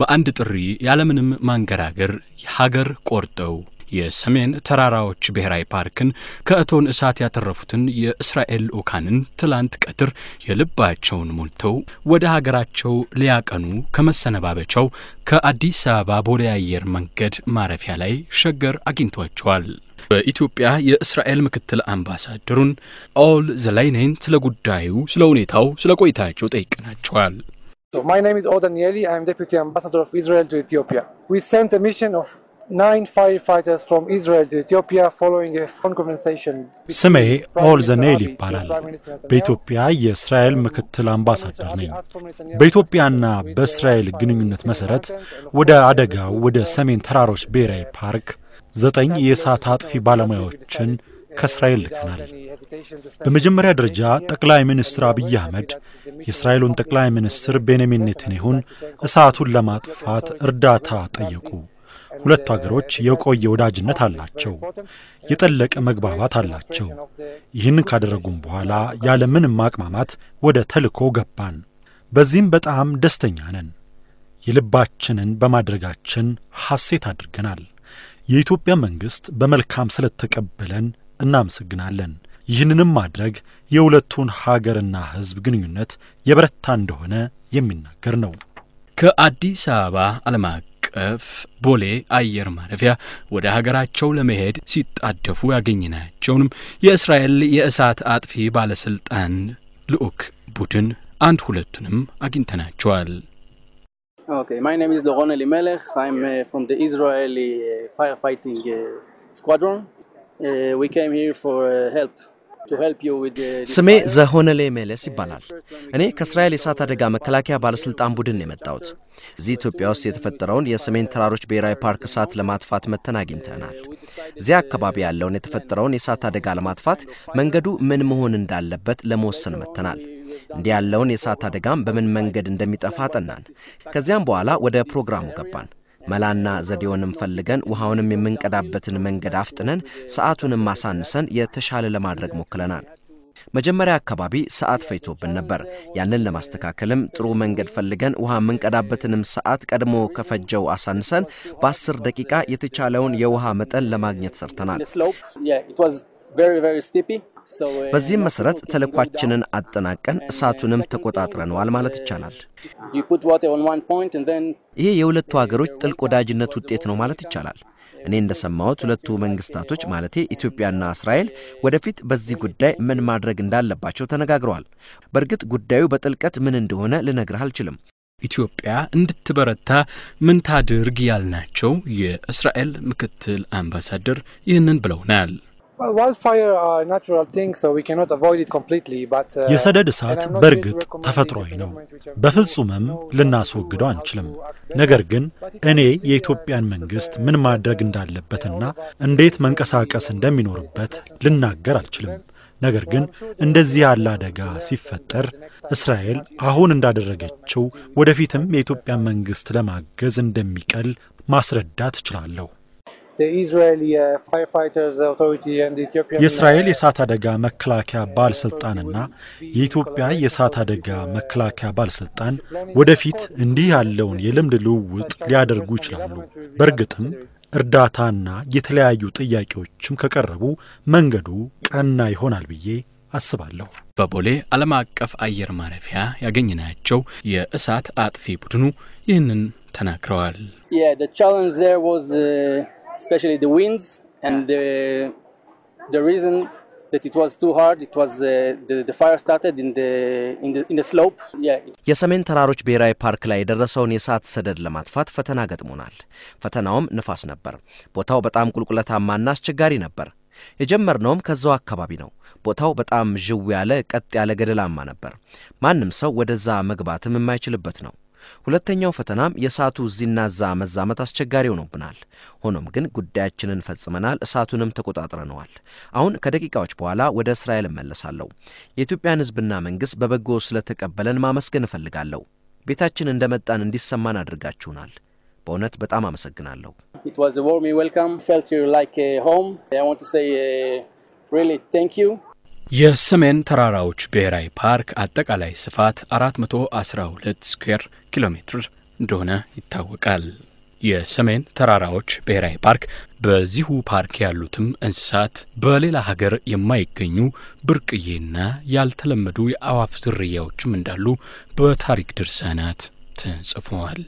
በአንድ ጥሪ ያለምንም ማንገራገር ሀገር ቆርጠው የሰሜን ተራራዎች ብሔራዊ ፓርክን ከእቶን እሳት ያተረፉትን የእስራኤል ልዑካንን ትላንት ቀትር የልባቸውን ሞልተው ወደ ሀገራቸው ሊያቀኑ ከመሰነባበቻው ከአዲስ አበባ ቦሌ አየር መንገድ ማረፊያ ላይ ሸገር አግኝቷቸዋል። በኢትዮጵያ የእስራኤል ምክትል አምባሳደሩን ኦል ዘላይኔን ስለ ጉዳዩ፣ ስለ ሁኔታው፣ ስለ ቆይታቸው ጠይቀናቸዋል። So my name is Or Danieli. I'm Deputy Ambassador of Israel to Ethiopia. We sent a mission of nine firefighters from Israel to Ethiopia following a phone conversation. ስሜ ኦር ዘኔሊ ይባላል። በኢትዮጵያ የእስራኤል ምክትል አምባሳደር ነኝ። በኢትዮጵያና በእስራኤል ግንኙነት መሰረት ወደ አደጋው ወደ ሰሜን ተራሮች ብሔራዊ ፓርክ ዘጠኝ የእሳት አጥፊ ባለሙያዎችን ከእስራኤል ልከናል። በመጀመሪያ ደረጃ ጠቅላይ ሚኒስትር አብይ አህመድ የእስራኤሉን ጠቅላይ ሚኒስትር ቤንያሚን ኔታንያሁን እሳቱን ለማጥፋት እርዳታ ጠየቁ። ሁለቱ አገሮች የቆየ ወዳጅነት አላቸው፣ የጠለቀ መግባባት አላቸው። ይህን ካደረጉም በኋላ ያለምንም ማቅማማት ወደ ተልእኮ ገባን። በዚህም በጣም ደስተኛ ነን። የልባችንን በማድረጋችን ሐሴት አድርገናል። የኢትዮጵያ መንግሥት በመልካም ስለተቀበለን እናመሰግናለን። ይህንንም ማድረግ የሁለቱን ሀገርና ሕዝብ ግንኙነት የበረታ እንደሆነ የሚናገር ነው። ከአዲስ አበባ ዓለም አቀፍ ቦሌ አየር ማረፊያ ወደ ሀገራቸው ለመሄድ ሲጣደፉ ያገኘናቸውንም የእስራኤል የእሳት አጥፊ ባለስልጣን ልዑክ ቡድን አንድ ሁለቱንም አግኝተናቸዋል። ኦኬ ማይ ኔም ኢዝ ዶሮን ስኳድሮን Uh, uh, uh, ስሜ ዘሆነሌ ሜለስ ይባላል። እኔ ከእስራኤል የእሳት አደጋ መከላከያ ባለሥልጣን ቡድን የመጣሁት እዚህ ኢትዮጵያ ውስጥ የተፈጠረውን የሰሜን ተራሮች ብሔራዊ ፓርክ እሳት ለማጥፋት መተን አግኝተናል። እዚያ አካባቢ ያለውን የተፈጠረውን የእሳት አደጋ ለማጥፋት መንገዱ ምን መሆን እንዳለበት ለመወሰን መተናል። እንዲህ ያለውን የእሳት አደጋም በምን መንገድ እንደሚጠፋ አጠናን። ከዚያም በኋላ ወደ ፕሮግራሙ ገባን። መላና ዘዴውንም ፈልገን ውሃውንም የምንቀዳበትን መንገድ አፍጥነን ሰዓቱንም ማሳንሰን የተሻለ ለማድረግ ሞክለናል። መጀመሪያ አካባቢ ሰዓት ፈይቶብን ነበር። ያንን ለማስተካከልም ጥሩ መንገድ ፈልገን ውሃ የምንቀዳበትንም ሰዓት ቀድሞ ከፈጀው አሳንሰን በአስር ደቂቃ የተቻለውን የውሃ መጠን ለማግኘት ሰርተናል። በዚህም መሰረት ተልኳችንን አጠናቀን እሳቱንም ተቆጣጥረነዋል ማለት ይቻላል። ይህ የሁለቱ ሀገሮች ጥልቅ ወዳጅነት ውጤት ነው ማለት ይቻላል። እኔ እንደሰማሁት ሁለቱ መንግስታቶች ማለቴ ኢትዮጵያና እስራኤል ወደፊት በዚህ ጉዳይ ምን ማድረግ እንዳለባቸው ተነጋግረዋል። በእርግጥ ጉዳዩ በጥልቀት ምን እንደሆነ ልነግርህ አልችልም። ኢትዮጵያ እንድትበረታ ምን ታድርግ ያልናቸው የእስራኤል ምክትል አምባሳደር ይህንን ብለውናል። Uh, የሰደድ እሳት በእርግጥ ተፈጥሯዊ ነው፣ በፍጹምም ልናስወግደው አንችልም። ነገር ግን እኔ የኢትዮጵያን መንግሥት ምን ማድረግ እንዳለበትና እንዴት መንቀሳቀስ እንደሚኖርበት ልናገር አልችልም። ነገር ግን እንደዚህ ያለ አደጋ ሲፈጠር እስራኤል አሁን እንዳደረገችው ወደፊትም የኢትዮጵያን መንግሥት ለማገዝ እንደሚቀል ማስረዳት እችላለሁ። Uh, uh, የእስራኤል የእሳት አደጋ መከላከያ ባለሥልጣንና የኢትዮጵያ የእሳት አደጋ መከላከያ ባለሥልጣን ወደፊት እንዲህ ያለውን የልምድ ልውውጥ ሊያደርጉ ይችላሉ። በእርግጥም እርዳታና የተለያዩ ጥያቄዎችም ከቀረቡ መንገዱ ቀና ይሆናል ብዬ አስባለሁ። በቦሌ ዓለም አቀፍ አየር ማረፊያ ያገኘናቸው የእሳት አጥፊ ቡድኑ ይህንን ተናግረዋል። especially the winds and the the reason that it was too hard it was uh, the, the fire started in the in the in the slope yeah የሰሜን ተራሮች ብሔራዊ ፓርክ ላይ የደረሰውን የእሳት ሰደድ ለማጥፋት ፈተና ገጥሞናል። ፈተናውም ንፋስ ነበር። ቦታው በጣም ቁልቁለታማና አስቸጋሪ ነበር። የጀመርነውም ከዛው አካባቢ ነው። ቦታው በጣም ዥው ያለ ቀጥ ያለ ገደላማ ነበር። ማንም ሰው ወደዛ መግባትም የማይችልበት ነው። ሁለተኛው ፈተናም የእሳቱ እዚህና እዛ መዛመት አስቸጋሪ ሆኖብናል። ሆኖም ግን ጉዳያችንን ፈጽመናል፣ እሳቱንም ተቆጣጥረነዋል። አሁን ከደቂቃዎች በኋላ ወደ እስራኤል እመለሳለሁ። የኢትዮጵያን ሕዝብና መንግሥት በበጎ ስለተቀበለን ማመስገን እፈልጋለሁ። ቤታችን እንደመጣን እንዲሰማን አድርጋችሁናል። በእውነት በጣም አመሰግናለሁ። It was የሰሜን ተራራዎች ብሔራዊ ፓርክ አጠቃላይ ስፋት 412 ስኩዌር ኪሎ ሜትር እንደሆነ ይታወቃል። የሰሜን ተራራዎች ብሔራዊ ፓርክ በዚሁ ፓርክ ያሉትም እንስሳት በሌላ ሀገር የማይገኙ ብርቅዬና ያልተለመዱ የአዋፍ ዝርያዎችም እንዳሉ በታሪክ ድርሳናት ተጽፈዋል።